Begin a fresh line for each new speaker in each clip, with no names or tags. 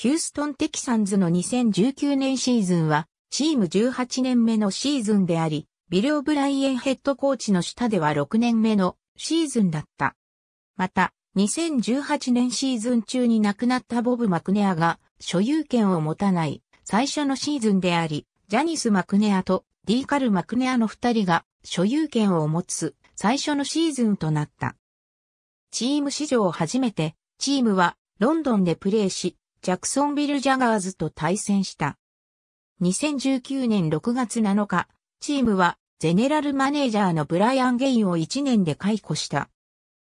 ヒューストンテキサンズの2019年シーズンは、チーム18年目のシーズンであり、ビル・オブライエンヘッドコーチの下では6年目のシーズンだった。また、2018年シーズン中に亡くなったボブ・マクネアが所有権を持たない最初のシーズンであり、ジャニス・マクネアとディーカル・マクネアの2人が所有権を持つ最初のシーズンとなった。チーム史上初めてチームはロンドンでプレーし、ジャクソンビル・ジャガーズと対戦した。2019年6月7日、チームはゼネラルマネージャーのブライアン・ゲインを1年で解雇した。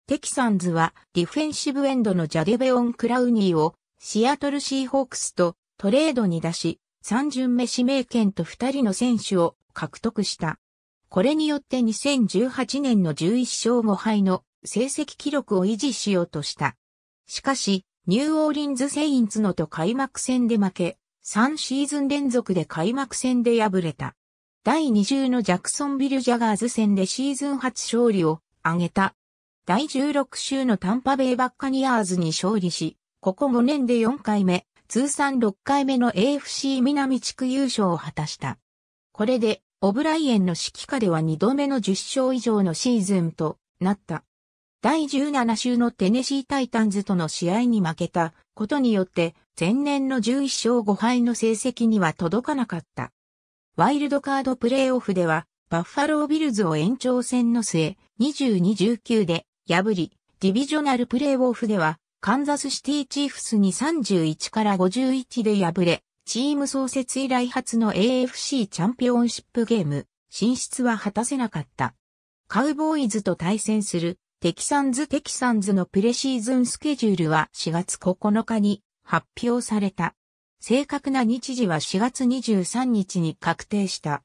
テキサンズはディフェンシブエンドのジャデベオン・クラウニーをシアトルシーホークスとトレードに出し、3巡目指名権と2人の選手を獲得した。これによって2018年の11勝5敗の成績記録を維持しようとした。しかし、ニューオーリンズ・セインツのと開幕戦で負け、3シーズン連続で開幕戦で敗れた。第20のジャクソンビル・ジャガーズ戦でシーズン初勝利を挙げた。第16週のタンパベイ・バッカニアーズに勝利し、ここ5年で4回目、通算6回目の AFC 南地区優勝を果たした。これで、オブライエンの指揮下では2度目の10勝以上のシーズンとなった。第17週のテネシータイタンズとの試合に負けたことによって前年の11勝5敗の成績には届かなかった。ワイルドカードプレイオフではバッファロービルズを延長戦の末22-19で破り、ディビジョナルプレイオフではカンザスシティチーフスに31から51で敗れ、チーム創設以来初の AFC チャンピオンシップゲーム進出は果たせなかった。カウボーイズと対戦するテキサンズテキサンズのプレシーズンスケジュールは4月9日に発表された。正確な日時は4月23日に確定した。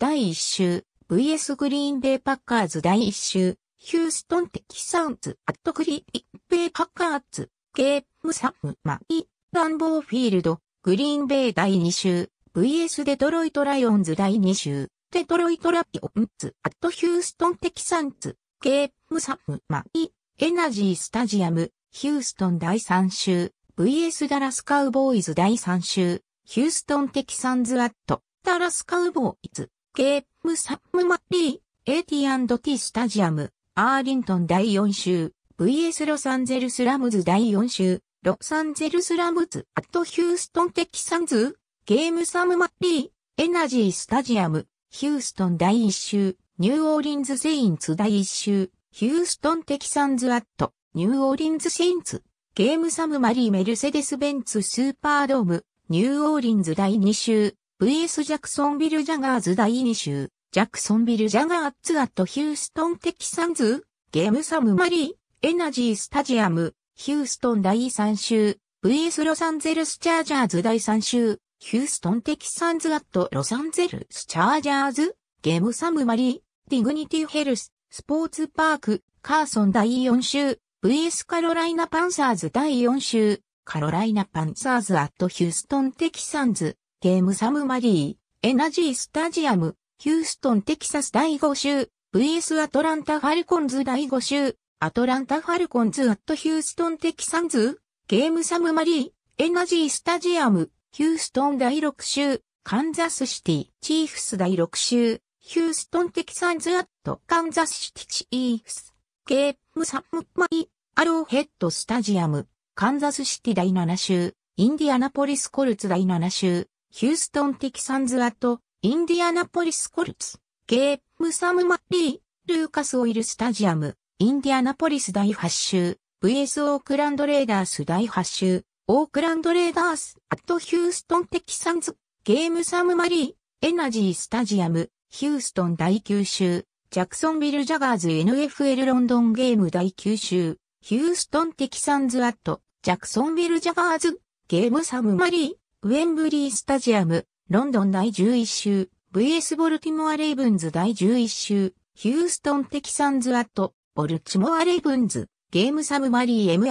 第1週 VS グリーンベイパッカーズ第1週ヒューストンテキサンズアットクリーンベイパッカーズゲームサムマイランボーフィールドグリーンベイ第2週 VS デトロイトライオンズ第2週、デトロイトラピオンズ、アットヒューストンテキサンズ、ゲームサムマイ、エナジースタジアム、ヒューストン第3週、VS ダラスカウボーイズ第3週、ヒューストンテキサンズアット、ダラスカウボーイズ、ゲームサムマリー、AT&T スタジアム、アーリントン第4週、VS ロサンゼルスラムズ第4週、ロサンゼルスラムズアットヒューストンテキサンズゲームサムマッリー、エナジースタジアム、ヒューストン第1週、ニューオーリンズ・セインツ第1週、ヒューストン・テキサンズ・アット、ニューオーリンズ・セインツ、ゲームサムマリー・メルセデス・ベンツ・スーパードーム、ニューオーリンズ第2週、VS ジャクソンビル・ジャガーズ第2週、ジャクソンビル・ジャガーズ・アット・ヒューストン・テキサンズ、ゲームサムマリー、エナジー・スタジアム、ヒューストン第3週、VS ロサンゼルス・チャージャーズ第3週、ヒューストンテキサンズアットロサンゼルスチャージャーズ、ゲームサムマリー、ディグニティヘルス、スポーツパーク、カーソン第4週、VS カロライナパンサーズ第4週、カロライナパンサーズアットヒューストンテキサンズ、ゲームサムマリー、エナジースタジアム、ヒューストンテキサス第5週、VS アトランタファルコンズ第5週、アトランタファルコンズアットヒューストンテキサンズ、ゲームサムマリー、エナジースタジアム、ヒューストン第6州、カンザスシティ、チーフス第6州、ヒューストンテキサンズアット、カンザスシティチーフス、ゲームサムマイ、アローヘッドスタジアム、カンザスシティ第7州、インディアナポリスコルツ第7州、ヒューストンテキサンズアット、インディアナポリスコルツ、ゲームサムマリー、ルーカスオイルスタジアム、インディアナポリス第8州、VS オークランドレーダース第8州、オークランドレーダース、アットヒューストンテキサンズ、ゲームサムマリー、エナジースタジアム、ヒューストン第9州、ジャクソンビルジャガーズ NFL ロンドンゲーム第9州、ヒューストンテキサンズアット、ジャクソンビルジャガーズ、ゲームサムマリー、ウェンブリースタジアム、ロンドン第11州、VS ボルティモアレイブンズ第11州、ヒューストンテキサンズアット、ボルチモアレイブンズ、ゲームサムマリー M&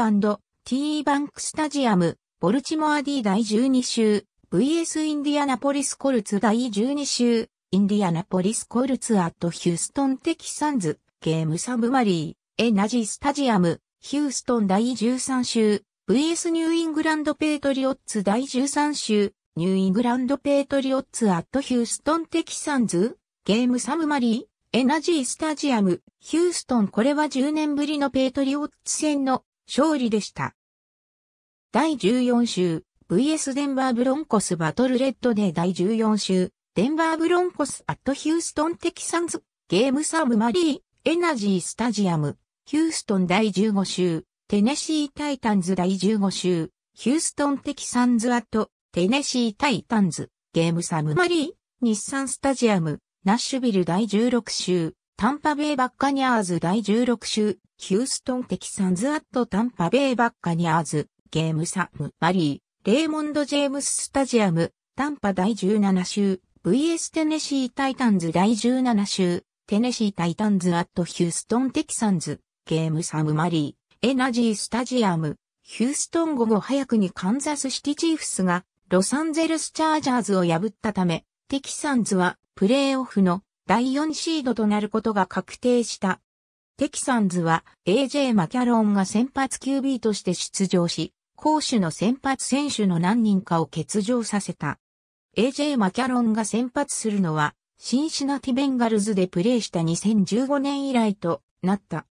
TE バンクスタジアム、ボルチモア D 第12週、VS インディアナポリスコルツ第12週、インディアナポリスコルツアットヒューストンテキサンズ、ゲームサブマリー、エナジースタジアム、ヒューストン第13週、VS ニューイングランドペイトリオッツ第13週、ニューイングランドペイトリオッツアットヒューストンテキサンズ、ゲームサブマリー、エナジースタジアム、ヒューストンこれは10年ぶりのペイトリオッツ戦の勝利でした。第14週 VS デンバーブロンコスバトルレッドで第14週デンバーブロンコスアットヒューストンテキサンズゲームサムマリーエナジースタジアムヒューストン第15週テネシータイタンズ第15週ヒューストンテキサンズアットテネシータイタンズゲームサムマリー日産スタジアムナッシュビル第16週タンパベイバッカニャーズ第16週ヒューストンテキサンズアットタンパベイバッカニアーズ、ゲームサム、マリー、レーモンド・ジェームス・スタジアム、タンパ第17週、VS テネシー・タイタンズ第17週、テネシー・タイタンズアットヒューストン・テキサンズ、ゲームサム・マリー、エナジー・スタジアム、ヒューストン午後早くにカンザスシティ・チーフスが、ロサンゼルス・チャージャーズを破ったため、テキサンズは、プレーオフの第4シードとなることが確定した。テキサンズは AJ マキャロンが先発 QB として出場し、攻守の先発選手の何人かを欠場させた。AJ マキャロンが先発するのは、シンシナティベンガルズでプレーした2015年以来となった。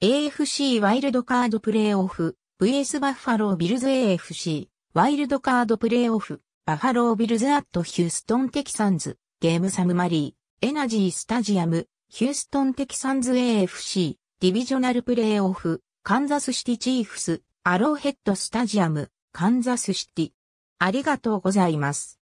AFC ワイルドカードプレイオフ、VS バッファロービルズ AFC、ワイルドカードプレイオフ、バッファロービルズアットヒューストンテキサンズ、ゲームサムマリー、エナジースタジアム、ヒューストンテキサンズ AFC、ディビジョナルプレイオフ、カンザスシティチーフス、アローヘッドスタジアム、カンザスシティ。ありがとうございます。